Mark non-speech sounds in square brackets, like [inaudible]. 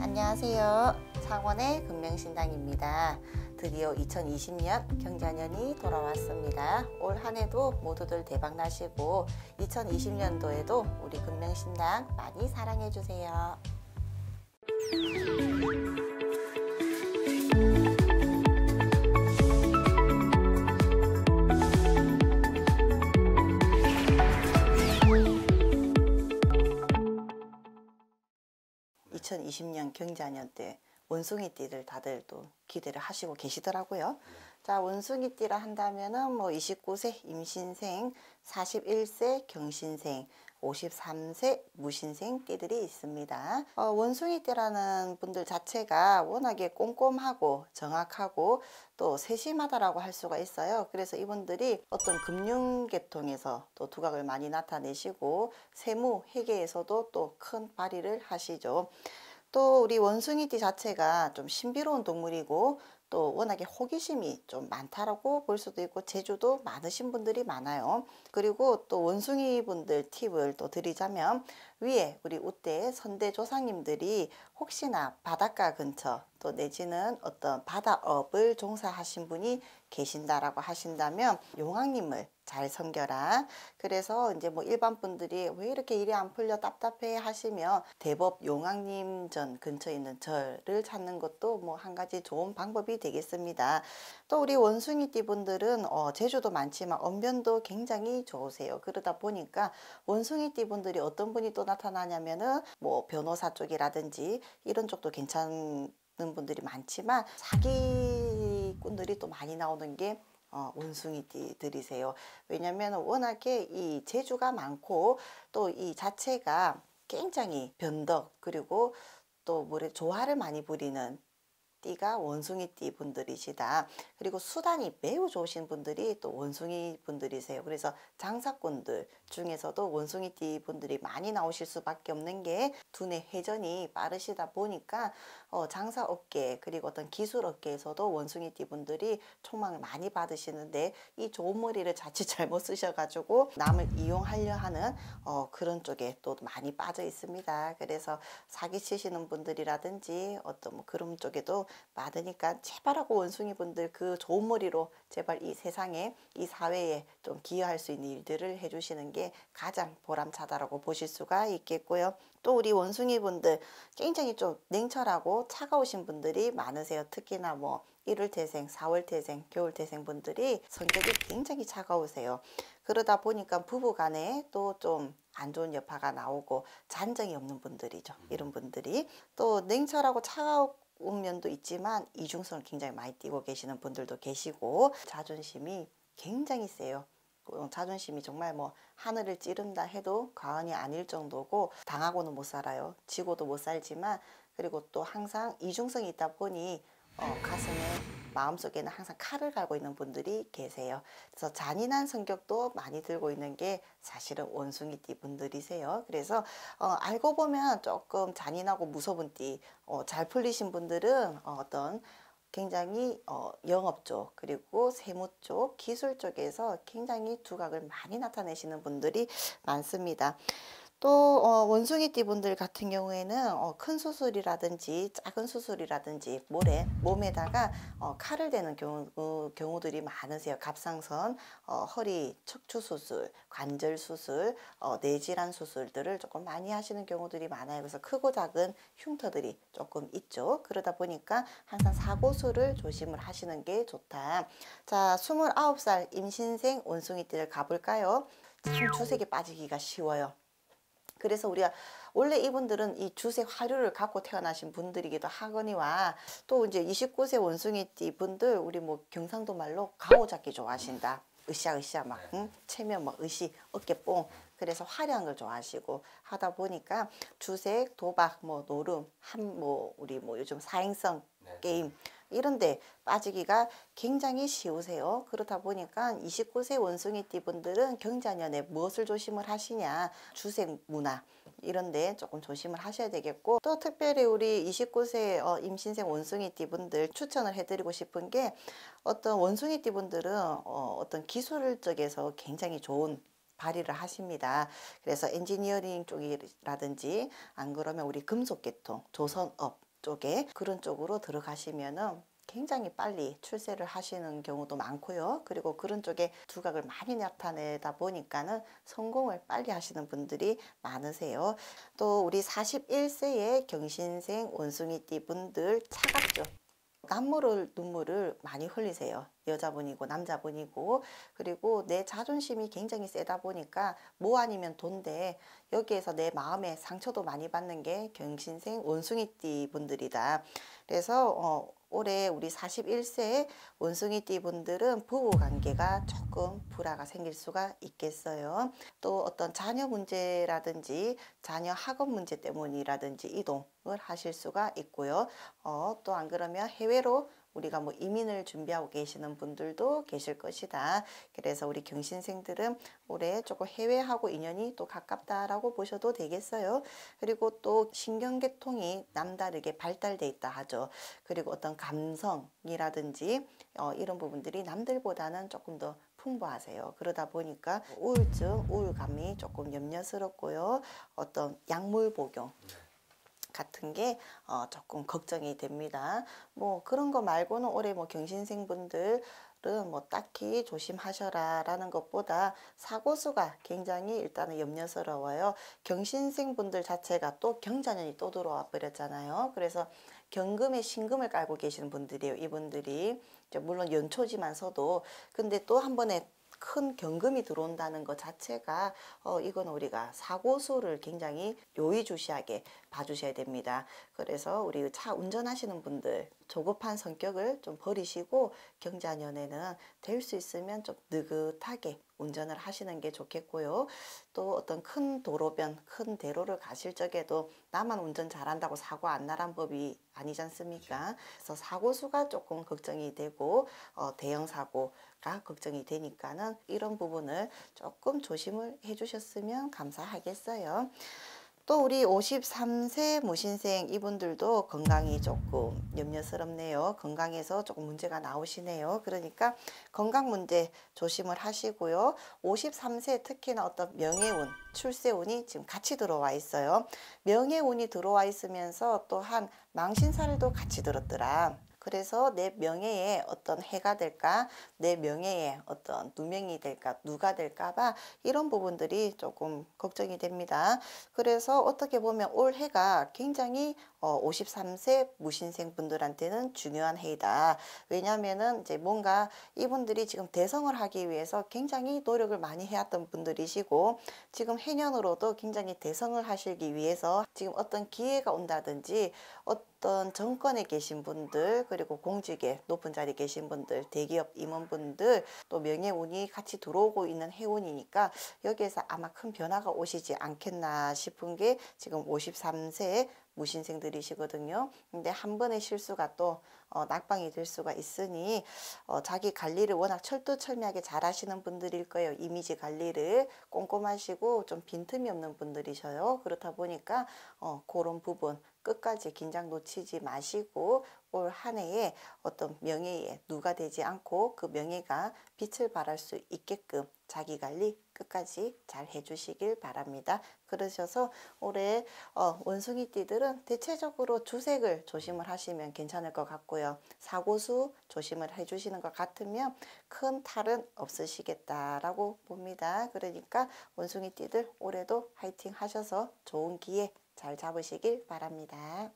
안녕하세요. 상원의 금명신당입니다. 드디어 2020년 경자년이 돌아왔습니다. 올 한 해도 모두들 대박 나시고 2020년도에도 우리 금명신당 많이 사랑해 주세요. 2020년 경자년 때 원숭이띠를 다들 또 기대를 하시고 계시더라고요. 자, 원숭이띠라 한다면은 뭐 29세 임신생, 41세 경신생, 53세 무신생 띠들이 있습니다. 어, 원숭이띠라는 분들 자체가 워낙에 꼼꼼하고 정확하고 또 세심하다라고 할 수가 있어요. 그래서 이분들이 어떤 금융계통에서 또 두각을 많이 나타내시고 세무, 회계에서도 또 큰발의를 하시죠. 또 우리 원숭이띠 자체가 좀 신비로운 동물이고 또 워낙에 호기심이 좀 많다라고 볼 수도 있고 제주도 많으신 분들이 많아요. 그리고 또 원숭이 분들 팁을 또 드리자면 위에 우리 우때 선대 조상님들이 혹시나 바닷가 근처 또 내지는 어떤 바다업을 종사하신 분이 계신다라고 하신다면 용왕님을 잘 섬겨라 그래서 이제 뭐 일반 분들이 왜 이렇게 일이 안 풀려 답답해 하시면 대법 용왕님 전 근처에 있는 절을 찾는 것도 뭐 한 가지 좋은 방법이 되겠습니다 또 우리 원숭이 띠분들은 어 제주도 많지만 언변도 굉장히 좋으세요 그러다 보니까 원숭이 띠분들이 어떤 분이 또 나. 나타나냐면은 뭐 변호사 쪽이라든지 이런 쪽도 괜찮은 분들이 많지만 사기꾼들이 또 많이 나오는 게 어, 운숭이띠들이세요 왜냐면 워낙에 이 재주가 많고 또 이 자체가 굉장히 변덕 그리고 또 뭐래 조화를 많이 부리는 띠가 원숭이 띠 분들이시다. 그리고 수단이 매우 좋으신 분들이 또 원숭이 분들이세요. 그래서 장사꾼들 중에서도 원숭이 띠 분들이 많이 나오실 수밖에 없는 게 두뇌 회전이 빠르시다 보니까 어, 장사 업계 그리고 어떤 기술 업계에서도 원숭이띠 분들이 촉망을 많이 받으시는데 이 좋은 머리를 자칫 [laughs] 잘못 쓰셔가지고 남을 이용하려 하는 어, 그런 쪽에 또 많이 빠져 있습니다. 그래서 사기치시는 분들이라든지 어떤 뭐 그런 쪽에도 많으니까 제발하고 원숭이 분들 그 좋은 머리로 제발 이 세상에 이 사회에 좀 기여할 수 있는 일들을 해주시는 게 가장 보람차다라고 보실 수가 있겠고요. 또 우리 원숭이 분들 굉장히 좀 냉철하고 차가우신 분들이 많으세요. 특히나 뭐 1월 태생, 4월 태생, 겨울 태생 분들이 성격이 굉장히 차가우세요. 그러다 보니까 부부 간에 또 좀 안 좋은 여파가 나오고 잔정이 없는 분들이죠. 음. 이런 분들이 또 냉철하고 차가운 면도 있지만 이중성을 굉장히 많이 띄고 계시는 분들도 계시고 자존심이 굉장히 세요. 어, 자존심이 정말 뭐 하늘을 찌른다 해도 과언이 아닐 정도고 당하고는 못 살아요. 지고도 못 살지만 그리고 또 항상 이중성이 있다 보니 어, 가슴에 마음속에는 항상 칼을 갈고 있는 분들이 계세요. 그래서 잔인한 성격도 많이 들고 있는 게 사실은 원숭이띠 분들이세요. 그래서 어, 알고 보면 조금 잔인하고 무서운 띠, 어, 잘 풀리신 분들은 어, 어떤 굉장히 어, 영업 쪽 그리고 세무 쪽 기술 쪽에서 굉장히 두각을 많이 나타내시는 분들이 많습니다. 또 어, 원숭이띠 분들 같은 경우에는 어, 큰 수술이라든지 작은 수술이라든지 모래, 몸에다가 어, 칼을 대는 경우, 어, 경우들이 많으세요. 갑상선, 어, 허리, 척추 수술, 관절 수술, 어, 뇌질환 수술들을 조금 많이 하시는 경우들이 많아요. 그래서 크고 작은 흉터들이 조금 있죠. 그러다 보니까 항상 사고수를 조심을 하시는 게 좋다. 자, 29살 임신생 원숭이띠를 가볼까요? 참 주색에 빠지기가 쉬워요. 그래서 우리가 원래 이분들은 이 주세 화류를 갖고 태어나신 분들이기도 하거니와 또 이제 29세 원숭이띠 분들 우리 뭐 경상도 말로 가오잡기 좋아하신다. 으쌰으쌰 막 네. 응? 체면 막으시 뭐 어깨뽕 그래서 화려한걸 좋아하시고 하다 보니까 주색 도박 뭐 노름 한 뭐 우리 뭐 요즘 사행성 네, 네. 게임 이런데 빠지기가 굉장히 쉬우세요. 그렇다 보니까 29세 원숭이띠 분들은 경자년에 무엇을 조심을 하시냐 주색 문화 이런데 조금 조심을 하셔야 되겠고 또 특별히 우리 29세 어, 임신생 원숭이띠 분들 추천을 해드리고 싶은 게 어떤 원숭이띠 분들은 어, 어떤 기술 쪽에서 굉장히 좋은 발휘를 하십니다. 그래서 엔지니어링 쪽이라든지 안 그러면 우리 금속계통, 조선업 쪽에 그런 쪽으로 들어가시면은 굉장히 빨리 출세를 하시는 경우도 많고요. 그리고 그런 쪽에 두각을 많이 나타내다 보니까는 성공을 빨리 하시는 분들이 많으세요. 또 우리 41세의 경신생 원숭이띠 분들 차갑죠. 눈물을 눈물을 많이 흘리세요. 여자분이고 남자분이고 그리고 내 자존심이 굉장히 세다 보니까 뭐 아니면 돈데 여기에서 내 마음에 상처도 많이 받는 게 경신생 원숭이띠 분들이다. 그래서 어, 올해 우리 41세 원숭이띠 분들은 부부 관계가 조금 불화가 생길 수가 있겠어요. 또 어떤 자녀 문제라든지 자녀 학업 문제 때문이라든지 이동을 하실 수가 있고요. 어, 또 안 그러면 해외로 우리가 뭐 이민을 준비하고 계시는 분들도 계실 것이다. 그래서 우리 경신생들은 올해 조금 해외하고 인연이 또 가깝다라고 보셔도 되겠어요. 그리고 또 신경계통이 남다르게 발달돼 있다 하죠. 그리고 어떤 감성이라든지 어, 이런 부분들이 남들보다는 조금 더 풍부하세요. 그러다 보니까 우울증, 우울감이 조금 염려스럽고요. 어떤 약물 복용, 같은 게 어, 조금 걱정이 됩니다. 뭐 그런 거 말고는 올해 뭐 경신생분들 은뭐 딱히 조심하셔라 라는 것보다 사고수가 굉장히 일단은 염려스러워요 경신생 분들 자체가 또 경자년이 또 들어와 버렸잖아요 그래서 경금에 신금을 깔고 계시는 분들이에요 이분들이 물론 연초지만서도 근데 또 한 번에 큰 경금이 들어온다는 것 자체가 어, 이건 우리가 사고수를 굉장히 요의주시하게 봐주셔야 됩니다. 그래서 우리 차 운전하시는 분들 조급한 성격을 좀 버리시고 경자년에는 될 수 있으면 좀 느긋하게 운전을 하시는 게 좋겠고요. 또 어떤 큰 도로변, 큰 대로를 가실 적에도 나만 운전 잘한다고 사고 안 나란 법이 아니지 않습니까? 그렇죠. 그래서 사고 수가 조금 걱정이 되고 어, 대형 사고가 걱정이 되니까는 이런 부분을 조금 조심을 해주셨으면 감사하겠어요. 또 우리 53세 무신생 이분들도 건강이 조금 염려스럽네요. 건강에서 조금 문제가 나오시네요. 그러니까 건강 문제 조심을 하시고요. 53세 특히나 어떤 명예운, 출세운이 지금 같이 들어와 있어요. 명예운이 들어와 있으면서 또 한 망신살도 같이 들었더라. 그래서 내 명예에 어떤 해가 될까 내 명예에 어떤 누명이 될까 누가 될까봐 이런 부분들이 조금 걱정이 됩니다. 그래서 어떻게 보면 올해가 굉장히 어, 53세 무신생 분들한테는 중요한 해이다. 왜냐면은 이제 뭔가 이분들이 지금 대성을 하기 위해서 굉장히 노력을 많이 해왔던 분들이시고 지금 해년으로도 굉장히 대성을 하시기 위해서 지금 어떤 기회가 온다든지 어떤 어떤 정권에 계신 분들 그리고 공직에 높은 자리에 계신 분들 대기업 임원분들 또 명예운이 같이 들어오고 있는 해운이니까 여기에서 아마 큰 변화가 오시지 않겠나 싶은 게 지금 53세 무신생들이시거든요. 근데 한 번의 실수가 또 어, 낙방이 될 수가 있으니 어, 자기 관리를 워낙 철두철미하게 잘 하시는 분들일 거예요. 이미지 관리를 꼼꼼하시고 좀 빈틈이 없는 분들이셔요. 그렇다 보니까 어, 그런 부분 끝까지 긴장 놓치지 마시고 올 한 해에 어떤 명예에 누가 되지 않고 그 명예가 빛을 발할 수 있게끔 자기 관리 끝까지 잘 해주시길 바랍니다. 그러셔서 올해 어, 원숭이띠들은 대체적으로 주색을 조심을 하시면 괜찮을 것 같고요. 사고수 조심을 해주시는 것 같으면 큰 탈은 없으시겠다라고 봅니다. 그러니까 원숭이띠들 올해도 화이팅 하셔서 좋은 기회 잘 잡으시길 바랍니다.